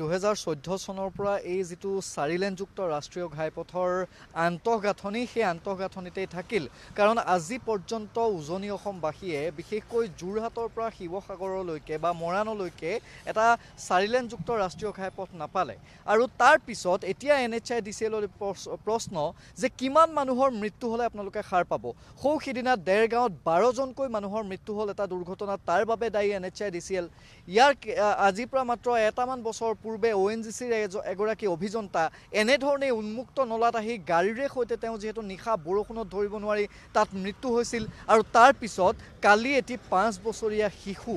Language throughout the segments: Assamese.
দুহেজাৰ চৈধ্য চনৰ পৰা এই যিটো চাৰিলেনযুক্ত ৰাষ্ট্ৰীয় ঘাইপথৰ আন্তঃগাঁথনি সেই আন্তঃগাঁথনিতেই থাকিল কাৰণ আজি পৰ্যন্ত উজনি অসমবাসীয়ে বিশেষকৈ যোৰহাটৰ পৰা শিৱসাগৰলৈকে বা মৰাণলৈকে এটা চাৰিলেনযুক্ত ৰাষ্ট্ৰীয় ঘাইপথ নাপালে আৰু তাৰ পিছত এতিয়া N H I D C এলৰ প্ৰশ্ন যে কিমান মানুহৰ মৃত্যু হ'লে আপোনালোকে সাৰ পাব সৌ সিদিনা ডেৰগাঁৱত বাৰজনকৈ মানুহৰ মৃত্যু হ'ল এটা দুৰ্ঘটনা তাৰ বাবে দায়ী N H I D C L ইয়াৰ আজিৰ পৰা মাত্ৰ এটামান বছৰ পূৰ্বে অ' এন জি চিৰ এগৰাকী অভিযন্তা এনেধৰণে উন্মুক্ত নলাত আহি গাড়ীৰে সৈতে তেওঁ যিহেতু নিশা বৰষুণত ধৰিব নোৱাৰি তাত মৃত্যু হৈছিল আৰু তাৰ পিছত কালি এটি পাঁচ বছৰীয়া শিশু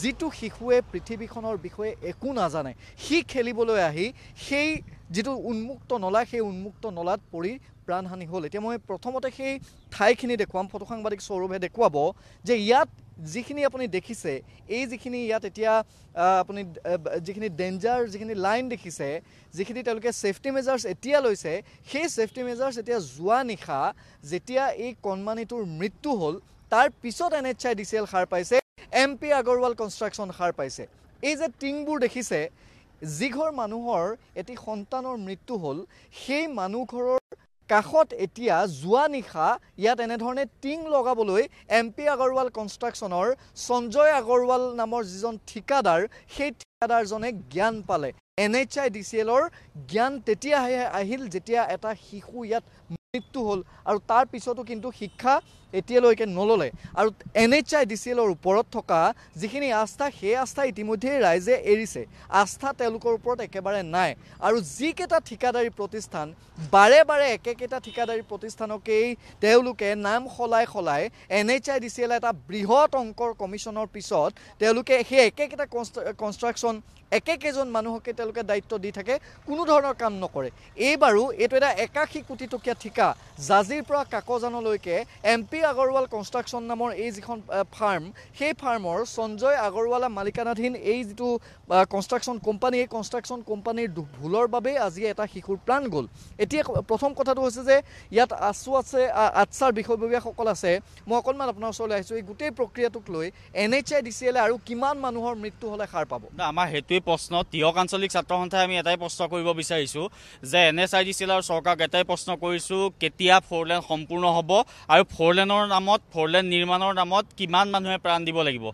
যিটো শিশুৱে পৃথিৱীখনৰ বিষয়ে একো নাজানে সি খেলিবলৈ আহি সেই যিটো উন্মুক্ত নলা সেই উন্মুক্ত নলাত পৰি প্ৰাণহানি হ'ল এতিয়া মই প্ৰথমতে সেই ঠাইখিনি দেখুৱাম ফটো সাংবাদিক সৌৰভে দেখুৱাব যে ইয়াত যিখিনি আপুনি দেখিছে এই যিখিনি ইয়াত এতিয়া আপুনি যিখিনি ডেঞ্জাৰ যিখিনি লাইন দেখিছে যিখিনি তেওঁলোকে ছেফটি মেজাৰ্ছ এতিয়া লৈছে সেই ছেফটি মেজাৰ্ছ এতিয়া যোৱা নিশা যেতিয়া এই কণমানিটোৰ মৃত্যু হ'ল তাৰ পিছত N H I D C L সাৰ পাইছে এম পি আগৰৱাল কনষ্ট্ৰাকশ্যন সাৰ পাইছে এই যে টিংবোৰ দেখিছে যিঘৰ মানুহৰ এটি সন্তানৰ মৃত্যু হ'ল সেই মানুহঘৰৰ কাষত এতিয়া যোৱা নিশা ইয়াত এনেধৰণে টিং লগাবলৈ এম পি আগৰৱাল কনষ্ট্ৰাকশ্যনৰ সঞ্জয় আগৰৱাল নামৰ যিজন ঠিকাদাৰ সেই ঠিকাদাৰজনে জ্ঞান পালে N H I D C এলৰ জ্ঞান তেতিয়াহে আহিল যেতিয়া এটা শিশু ইয়াত মৃত্যু হ'ল আৰু তাৰ পিছতো কিন্তু শিক্ষা এতিয়ালৈকে নল'লে আৰু N H I D C এলৰ ওপৰত থকা যিখিনি আস্থা সেই আস্থা ইতিমধ্যেই ৰাইজে এৰিছে আস্থা তেওঁলোকৰ ওপৰত একেবাৰে নাই আৰু যিকেইটা ঠিকাদাৰী প্ৰতিষ্ঠান বাৰে বাৰে একেকেইটা ঠিকাদাৰী প্ৰতিষ্ঠানকেই তেওঁলোকে নাম সলাই সলাই N H I D C L এটা বৃহৎ অংকৰ কমিশ্যনৰ পিছত তেওঁলোকে সেই একেকেইটা কনষ্ট কনষ্ট্ৰাকশ্যন একেকেজন মানুহকে তেওঁলোকে দায়িত্ব দি থাকে কোনো ধৰণৰ কাম নকৰে এইবাৰো এইটো এটা একাশী কোটি টকীয়া ঠিকা জাজিৰ পৰা কাকজানলৈকে এম পি আগৰৱাল কনষ্ট্ৰাকশ্যন নামৰ এই যিখন ফাৰ্ম সেই ফাৰ্মৰ সঞ্জয় আগৰৱালা মালিকানাধীন এই যিটো কনষ্ট্ৰাকশ্যন কোম্পানী এই কনষ্ট্ৰাকশ্যন কোম্পানীৰ ভুলৰ বাবেই আজি এটা শিশুৰ প্ৰাণ গ'ল এতিয়া প্ৰথম কথাটো হৈছে যে ইয়াত আছো আছে আচাৰ বিষয়ববীয়াসকল আছে মই অকণমান আপোনাৰ ওচৰলৈ আহিছোঁ এই গোটেই প্ৰক্ৰিয়াটোক লৈ N H I D C এলে আৰু কিমান মানুহৰ মৃত্যু হ'লে সাৰ পাব আমাৰ সেইটোৱে প্ৰশ্ন তিয়ক আঞ্চলিক ছাত্ৰ সন্থাই আমি এটাই প্ৰশ্ন কৰিব বিচাৰিছোঁ যে N S I D C L আৰু চৰকাৰক এটাই প্ৰশ্ন কৰিছোঁ কেতিয়া ফ'ৰ লেন সম্পূৰ্ণ হ'ব আৰু ফ'ৰ লেনৰ নামত ফ'ৰ লেন নিৰ্মাণৰ নামত কিমান মানুহে প্ৰাণ দিব লাগিব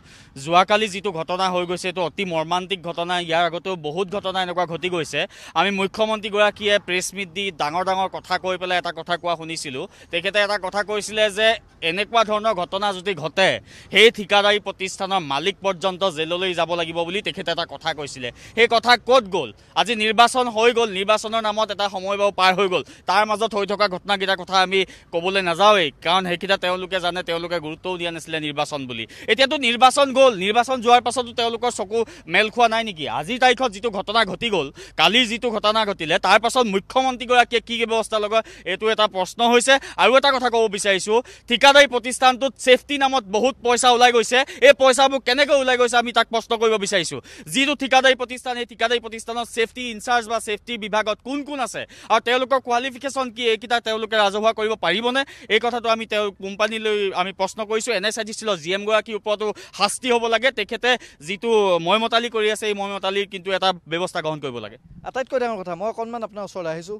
যোৱাকালি যিটো ঘটনা হৈ গৈছে এইটো অতি মৰ্মান্তিক ঘটনা ইয়াৰ আগতেও বহুত ঘটনা এনেকুৱা ঘটি গৈছে আমি মুখ্যমন্ত্ৰীগৰাকীয়ে প্ৰেছ মিট দি ডাঙৰ ডাঙৰ কথা কৈ পেলাই এটা কথা কোৱা শুনিছিলোঁ তেখেতে এটা কথা কৈছিলে যে এনেকুৱা ধৰণৰ ঘটনা যদি ঘটে সেই ঠিকাদাৰী প্ৰতিষ্ঠানৰ মালিক পৰ্যন্ত জেললৈ যাব লাগিব বুলি তেখেতে এটা কথা কৈছিল হৈছিলে সেই কথা ক'ত গ'ল আজি নিৰ্বাচন হৈ গ'ল নিৰ্বাচনৰ নামত এটা সময় বাৰু পাৰ হৈ গ'ল তাৰ মাজত হৈ থকা ঘটনাকেইটাৰ কথা আমি ক'বলৈ নাযাওঁৱেই কাৰণ সেইকেইটা তেওঁলোকে জানে তেওঁলোকে গুৰুত্বও দিয়া নাছিলে নিৰ্বাচন বুলি এতিয়াতো নিৰ্বাচন গ'ল নিৰ্বাচন যোৱাৰ পাছতো তেওঁলোকৰ চকু মেল খোৱা নাই নেকি আজিৰ তাৰিখত যিটো ঘটনা ঘটি গ'ল কালিৰ যিটো ঘটনা ঘটিলে তাৰ পাছত মুখ্যমন্ত্ৰীগৰাকীয়ে কি ব্যৱস্থা লগোৱা এইটো এটা প্ৰশ্ন হৈছে আৰু এটা কথা ক'ব বিচাৰিছোঁ ঠিকাদাৰী প্ৰতিষ্ঠানটোত ছেফটি নামত বহুত পইচা ওলাই গৈছে এই পইচাবোৰ কেনেকৈ ওলাই গৈছে আমি তাক প্ৰশ্ন কৰিব বিচাৰিছোঁ যিটো ঠিকাদাৰী ঠিকাদাৰী প্ৰতিষ্ঠান এই ঠিকাদাৰী প্ৰতিষ্ঠানত ছেফটি ইনচাৰ্জ বা ছেফটি বিভাগত কোন কোন আছে আৰু তেওঁলোকৰ কোৱালিফিকেশ্যন কি এইকেইটা তেওঁলোকে ৰাজহুৱা কৰিব পাৰিবনে এই কথাটো আমি তেওঁ কোম্পানীলৈ আমি প্ৰশ্ন কৰিছোঁ এন এছ আই ডি চিলৰ জি এমগৰাকীৰ ওপৰতো শাস্তি হ'ব লাগে তেখেতে যিটো মইমতালি কৰি আছে এই মইমতালি কিন্তু এটা ব্যৱস্থা গ্ৰহণ কৰিব লাগে আটাইতকৈ ডাঙৰ কথা মই অকণমান আপোনাৰ ওচৰলৈ আহিছোঁ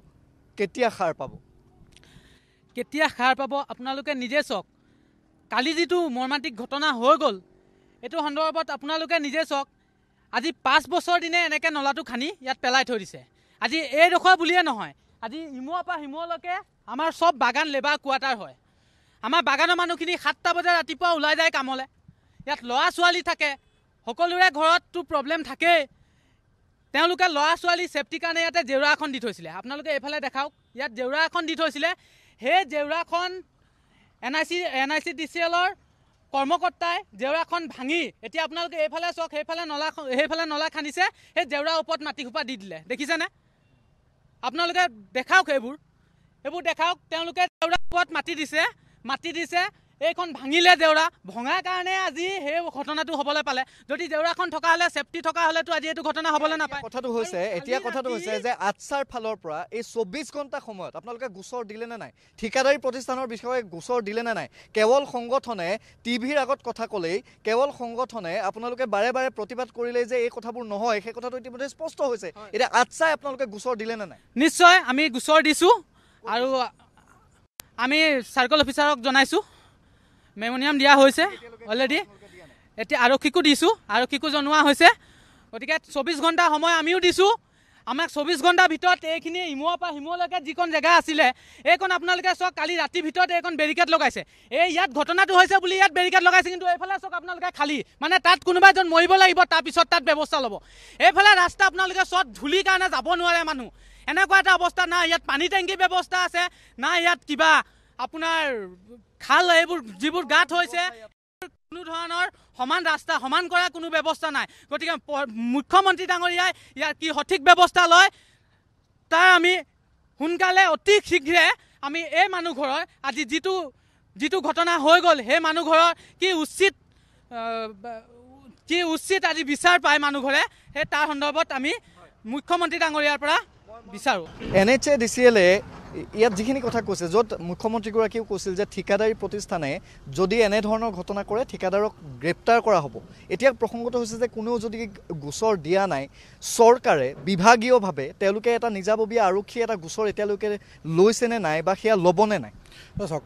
কেতিয়া সাৰ পাব কেতিয়া সাৰ পাব আপোনালোকে নিজে চাওক কালি যিটো মৰ্মান্তিক ঘটনা হৈ গ'ল এইটো সন্দৰ্ভত আপোনালোকে নিজে চাওক আজি পাঁচ বছৰ দিনে এনেকৈ নলাটো খান্দি ইয়াত পেলাই থৈ দিছে আজি এইডোখৰ বুলিয়ে নহয় আজি ইমূৰৰ পৰা সিমূৰলৈকে আমাৰ চব বাগান লেবাৰ কোৱাটাৰ হয় আমাৰ বাগানৰ মানুহখিনি সাতটা বজাত ৰাতিপুৱা ওলাই যায় কামলৈ ইয়াত ল'ৰা ছোৱালী থাকে সকলোৰে ঘৰততো প্ৰব্লেম থাকেই তেওঁলোকে ল'ৰা ছোৱালী চেফটিৰ কাৰণে ইয়াতে জেউৰা এখন দি থৈছিলে আপোনালোকে এইফালে দেখাওক ইয়াত জেউৰা এখন দি থৈছিলে সেই জেউৰাখন N I C N I C D C এলৰ কৰ্মকৰ্তাই জেওৰাখন ভাঙি এতিয়া আপোনালোকে এইফালে চাওক সেইফালে নলা সেইফালে নলা খান্দিছে সেই জেওৰাৰ ওপৰত মাটিসোপা দি দিলে দেখিছেনে আপোনালোকে দেখাওক সেইবোৰ সেইবোৰ দেখাওক তেওঁলোকে জেওৰাৰ ওপৰত মাটি দিছে মাটি দিছে এইখন ভাঙিলে দেউৰা ভঙা কাৰণে আজি সেই ঘটনাটো হ'বলৈ পালে যদি দেউৰাখন থকা হ'লে চেফটি থকা হ'লেতো আজি এইটো ঘটনা হ'বলৈ নাপায় কথাটো হৈছে এতিয়া কথাটো হৈছে যে আটছাৰ ফালৰ পৰা এই চৌব্বিছ ঘণ্টা সময়ত আপোনালোকে গোচৰ দিলে নে নাই ঠিকাদাৰী প্ৰতিষ্ঠানৰ বিষয়ে গোচৰ দিলে নে নাই কেৱল সংগঠনে টিভিৰ আগত কথা ক'লেই কেৱল সংগঠনে আপোনালোকে বাৰে বাৰে প্ৰতিবাদ কৰিলেই যে এই কথাবোৰ নহয় সেই কথাটো ইতিমধ্যে স্পষ্ট হৈছে এতিয়া আটছাই আপোনালোকে গোচৰ দিলে নে নাই নিশ্চয় আমি গোচৰ দিছো আৰু আমি চাৰ্কল অফিচাৰক জনাইছোঁ মেমনিয়াম দিয়া হৈছে অলৰেডি এতিয়া আৰক্ষীকো দিছোঁ আৰক্ষীকো জনোৱা হৈছে গতিকে চৌব্বিছ ঘণ্টা সময় আমিও দিছোঁ আমাক চৌব্বিছ ঘণ্টাৰ ভিতৰত এইখিনি ইমূৰৰ পৰা সিমূৰলৈকে যিকণ জেগা আছিলে এইকণ আপোনালোকে চাওক কালি ৰাতিৰ ভিতৰত এইকণ বেৰিকেড লগাইছে এই ইয়াত ঘটনাটো হৈছে বুলি ইয়াত বেৰিকেড লগাইছে কিন্তু এইফালে চাওক আপোনালোকে খালী মানে তাত কোনোবা এজন মৰিব লাগিব তাৰপিছত তাত ব্যৱস্থা ল'ব এইফালে ৰাস্তা আপোনালোকে চব ধূলি কাৰণে যাব নোৱাৰে মানুহ এনেকুৱা এটা অৱস্থা নাই ইয়াত পানী টেংকীৰ ব্যৱস্থা আছে নাই ইয়াত কিবা আপোনাৰ খাল এইবোৰ যিবোৰ গাঁত হৈছে কোনো ধৰণৰ সমান ৰাস্তা সমান কৰা কোনো ব্যৱস্থা নাই গতিকে মুখ্যমন্ত্ৰী ডাঙৰীয়াই ইয়াৰ কি সঠিক ব্যৱস্থা লয় তাৰ আমি সোনকালে অতি শীঘ্ৰে আমি এই মানুহঘৰৰ আজি যিটো যিটো ঘটনা হৈ গ'ল সেই মানুহঘৰৰ কি উচিত কি উচিত আজি বিচাৰ পায় মানুহঘৰে সেই তাৰ সন্দৰ্ভত আমি মুখ্যমন্ত্ৰী ডাঙৰীয়াৰ পৰা বিচাৰোঁ N H A D C এলে ইয়াত যিখিনি কথা কৈছে য'ত মুখ্যমন্ত্ৰীগৰাকীয়েও কৈছিল যে ঠিকাদাৰী প্ৰতিষ্ঠানে যদি এনেধৰণৰ ঘটনা কৰে ঠিকাদাৰক গ্ৰেপ্তাৰ কৰা হ'ব এতিয়া প্ৰসংগটো হৈছে যে কোনেও যদি গোচৰ দিয়া নাই চৰকাৰে বিভাগীয়ভাৱে তেওঁলোকে এটা নিজাববীয়া আৰক্ষী এটা গোচৰ এতিয়ালৈকে লৈছেনে নাই বা সেয়া ল'বনে নাই চাওক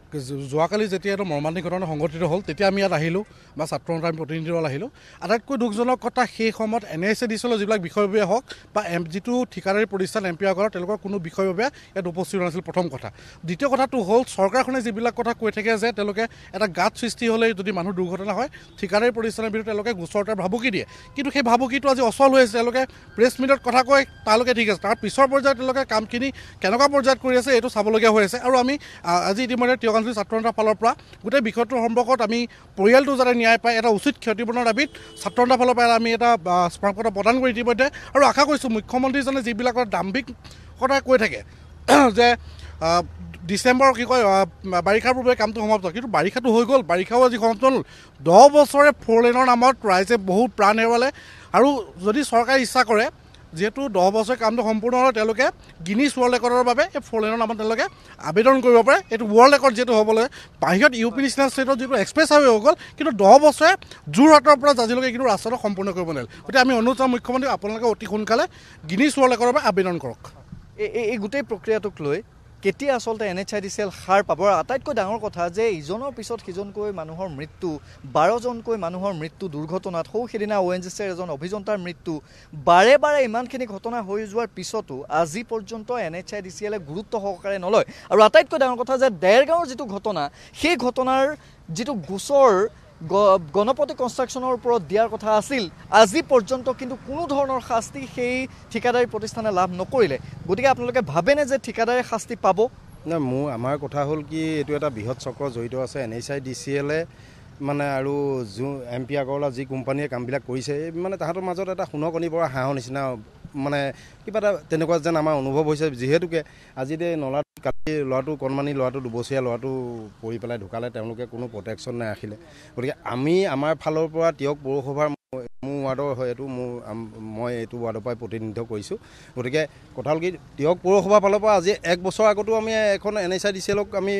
যোৱাকালি যেতিয়া এইটো মৰ্মান্তিক ঘটনা সংঘটিত হ'ল তেতিয়া আমি ইয়াত আহিলোঁ বা ছাত্ৰ সন্থাৰ আমি প্ৰতিনিধি দল আহিলোঁ আটাইতকৈ দুখজনক কথা সেই সময়ত এন এছ এ দিছিলোঁ যিবিলাক বিষয়ববীয়ে হওক বা এম যিটো ঠিকাদাৰী প্ৰতিষ্ঠান এম পি পিসকলৰ তেওঁলোকৰ কোনো বিষয়ববীয়ে ইয়াত উপস্থিত নাছিল প্ৰথম কথা দ্বিতীয় কথাটো হ'ল চৰকাৰখনে যিবিলাক কথা কৈ থাকে যে তেওঁলোকে এটা গাত সৃষ্টি হ'লেই যদি মানুহ দুৰ্ঘটনা হয় ঠিকাদাৰী প্ৰতিষ্ঠানৰ ভিতৰত তেওঁলোকে গোচৰতাৰ ভাবুকি দিয়ে কিন্তু সেই ভাবুকিটো আজি অচল হৈ আছে তেওঁলোকে প্ৰেছ মিটত কথা কয় তালৈকে ঠিক আছে তাৰ পিছৰ পৰ্যায়ত তেওঁলোকে কামখিনি কেনেকুৱা পৰ্যায়ত কৰি আছে এইটো চাবলগীয়া হৈ আছে আৰু আমি আজি ইতিমধ্যে তিয়গাঞ্চলি ছাত্ৰনেতাৰ ফালৰ পৰা গোটেই বিষয়টো সম্পৰ্কত আমি পৰিয়ালটো যাতে ন্যায় পায় এটা উচিত ক্ষতিপূৰণৰ দাবীত ছাত্ৰনেতাৰ ফালৰ পৰা আমি এটা স্মাৰকপত্ৰ প্ৰদান কৰি ইতিমধ্যে আৰু আশা কৰিছোঁ মুখ্যমন্ত্ৰীজনে যিবিলাকৰ দাম্ভিক কথা কৈ থাকে যে ডিচেম্বৰ কি কয় বাৰিষাৰ পূৰ্বে কামটো সমাপ্ত কিন্তু বাৰিষাটো হৈ গ'ল বাৰিষাও আজি সমাপ্ত হ'ল দহ বছৰে ফ'ৰ লেনৰ নামত ৰাইজে বহুত প্ৰাণ হেৰুৱালে আৰু যদি চৰকাৰে ইচ্ছা কৰে যিহেতু দহ বছৰ কামটো সম্পূৰ্ণ হ'লে তেওঁলোকে গিনিজ ৱৰ্ল্ড ৰেকৰ্ডৰ বাবে এই ফ'ৰলেনৰ নামত তেওঁলোকে আবেদন কৰিব পাৰে এইটো ৱৰ্ল্ড ৰেকৰ্ড যিহেতু হ'বলৈ বাহিৰত ইউ পি নেশ্যনেল ষ্টেটত যিটো এক্সপ্ৰেছ হাইৱে হৈ গ'ল কিন্তু দহ বছৰে যোৰহাটৰ পৰা জাজিলৈকে কিন্তু ৰাস্তাটো সম্পূৰ্ণ কৰিব নোৱাৰিলে গতিকে আমি অনুৰোধ জনাওঁ মুখ্যমন্ত্ৰী আপোনালোকে অতি সোনকালে গিনিজ ৱৰ্ল্ড ৰেকৰ্ডৰ বাবে আবেদন কৰক এই এই গোটেই প্ৰক্ৰিয়াটোক লৈ কেতিয়া আচলতে N H I D C L সাৰ পাব আৰু আটাইতকৈ ডাঙৰ কথা যে ইজনৰ পিছত সিজনকৈ মানুহৰ মৃত্যু বাৰজনকৈ মানুহৰ মৃত্যু দুৰ্ঘটনাত সৌ সেইদিনা অ' এন জি চিৰ এজন অভিযন্তাৰ মৃত্যু বাৰে বাৰে ইমানখিনি ঘটনা হৈ যোৱাৰ পিছতো আজি পৰ্যন্ত N H I D C এলে গুৰুত্ব সহকাৰে নলয় আৰু আটাইতকৈ ডাঙৰ কথা যে ডেৰগাঁৱৰ যিটো ঘটনা সেই ঘটনাৰ যিটো গোচৰ গণপতি কনষ্ট্ৰাকশ্যনৰ ওপৰত দিয়াৰ কথা আছিল আজি পৰ্যন্ত কিন্তু কোনো ধৰণৰ শাস্তি সেই ঠিকাদাৰী প্ৰতিষ্ঠানে লাভ নকৰিলে গতিকে আপোনালোকে ভাবেনে যে ঠিকাদাৰে শাস্তি পাব নাই মোৰ আমাৰ কথা হ'ল কি এইটো এটা বৃহৎ চক্ৰ জড়িত আছে N H I D C এলে মানে আৰু যো এম পি আগৰৱালা যি কোম্পানীয়ে কামবিলাক কৰিছে মানে তাহাঁতৰ মাজত এটা সোণৰ কণী পৰা হাঁহৰ নিচিনা মানে কিবা এটা তেনেকুৱা যেন আমাৰ অনুভৱ হৈছে যিহেতুকে আজি দেই নলা কালি ল'ৰাটো কণমানি ল'ৰাটো দুবছৰীয়া ল'ৰাটো পৰি পেলাই ঢুকালে তেওঁলোকে কোনো প্ৰটেকশ্যন নাই নাৰাখিলে গতিকে আমি আমাৰ ফালৰ পৰা তিয়ক পৌৰসভাৰ মোৰ ৱাৰ্ডৰ হয় এইটো মোৰ মই এইটো ৱাৰ্ডৰ পৰাই প্ৰতিনিধিত্ব কৰিছোঁ গতিকে কথা হ'ল কি তিয়ক পৌৰসভাৰ ফালৰ পৰা আজি এক বছৰ আগতো আমি এখন N H I D C এলক আমি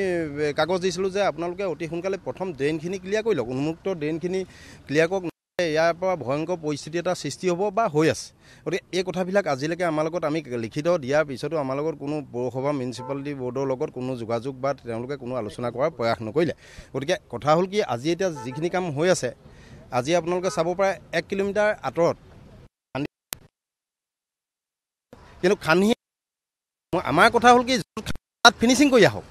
কাগজ দিছিলোঁ যে আপোনালোকে অতি সোনকালে প্ৰথম ড্ৰেইনখিনি ক্লিয়াৰ কৰি লওক উন্মুক্ত ড্ৰেইনখিনি ক্লিয়াৰ কৰক ইয়াৰ পৰা ভয়ংকৰ পৰিস্থিতি এটা সৃষ্টি হ'ব বা হৈ আছে গতিকে এই কথাবিলাক আজিলৈকে আমাৰ লগত আমি লিখিত দিয়াৰ পিছতো আমাৰ লগত কোনো পৌৰসভা মিউনিচিপালিটি বৰ্ডৰ লগত কোনো যোগাযোগ বা তেওঁলোকে কোনো আলোচনা কৰাৰ প্ৰয়াস নকৰিলে গতিকে কথা হ'ল কি আজি এতিয়া যিখিনি কাম হৈ আছে আজি আপোনালোকে চাব পাৰে এক কিলোমিটাৰ আঁতৰত কিন্তু খান্হি আমাৰ কথা হ'ল কি তাত ফিনিচিং কৰি আহক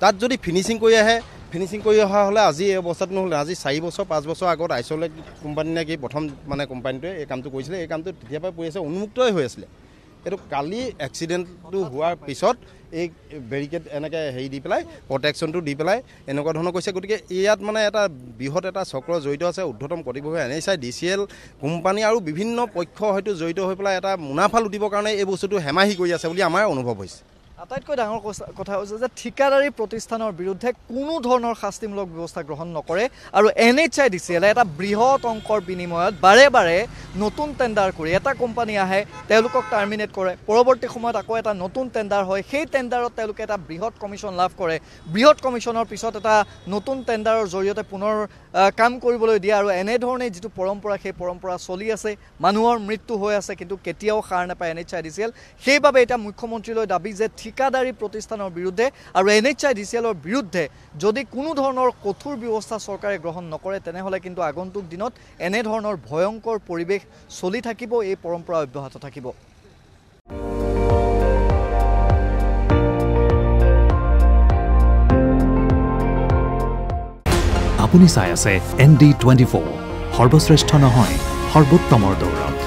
তাত যদি ফিনিচিং কৰি আহে ফিনিচিং কৰি অহা হ'লে আজি এই অৱস্থাটো নহ'লে আজি চাৰি বছৰ পাঁচ বছৰ আগত আইচলেট কোম্পানী নে প্ৰথম মানে কোম্পানীটোৱে এই কামটো কৰিছিলে এই কামটো তেতিয়াৰ পৰাই পৰি আছে উন্মুক্তই হৈ আছিলে এইটো কালি এক্সিডেণ্টটো হোৱাৰ পিছত এই বেৰিকেড এনেকৈ হেৰি দি পেলাই প্ৰটেকশ্যনটো দি পেলাই এনেকুৱা ধৰণৰ কৈছে গতিকে ইয়াত মানে এটা বৃহৎ এটা চক্ৰ জড়িত আছে উদ্ধতম কৰ্তৃপক্ষই N H I D C L company আৰু বিভিন্ন পক্ষ হয়তো জড়িত হৈ পেলাই এটা মুনাফা লুটিবৰ কাৰণে এই বস্তুটো হেমাহি কৰি আছে বুলি আমাৰ অনুভৱ হৈছে আটাইতকৈ ডাঙৰ কথা হৈছে যে ঠিকাদাৰী প্ৰতিষ্ঠানৰ বিৰুদ্ধে কোনো ধৰণৰ শাস্তিমূলক ব্যৱস্থা গ্ৰহণ নকৰে আৰু N H I D C এলে এটা বৃহৎ অংকৰ বিনিময়ত বাৰে বাৰে নতুন টেণ্ডাৰ কৰি এটা কোম্পানী আহে তেওঁলোকক টাৰ্মিনেট কৰে পৰৱৰ্তী সময়ত আকৌ এটা নতুন টেণ্ডাৰ হয় সেই টেণ্ডাৰত তেওঁলোকে এটা বৃহৎ কমিশ্যন লাভ কৰে বৃহৎ কমিশ্যনৰ পিছত এটা নতুন টেণ্ডাৰৰ জৰিয়তে পুনৰ কাম কৰিবলৈ দিয়ে আৰু এনেধৰণে যিটো পৰম্পৰা সেই পৰম্পৰা চলি আছে মানুহৰ মৃত্যু হৈ আছে কিন্তু কেতিয়াও সাৰ নাপায় N H I D C L সেইবাবে এতিয়া মুখ্যমন্ত্ৰীলৈ দাবী যে ঠিকাদাৰী প্ৰতিষ্ঠানৰ বিৰুদ্ধে আৰু N H I D C এলৰ বিৰুদ্ধে যদি কোনো ধৰণৰ কঠোৰ ব্যৱস্থা চৰকাৰে গ্ৰহণ নকৰে তেনেহ'লে কিন্তু আগন্তুক দিনত এনেধৰণৰ ভয়ংকৰ পৰিৱেশ চলি থাকিব এই পৰম্পৰা অব্যাহত থাকিব আপুনি চাই আছে এন ডি টুৱেণ্টি ফ'ৰ সৰ্বশ্ৰেষ্ঠ নহয় সৰ্বোত্তমৰ দৌৰা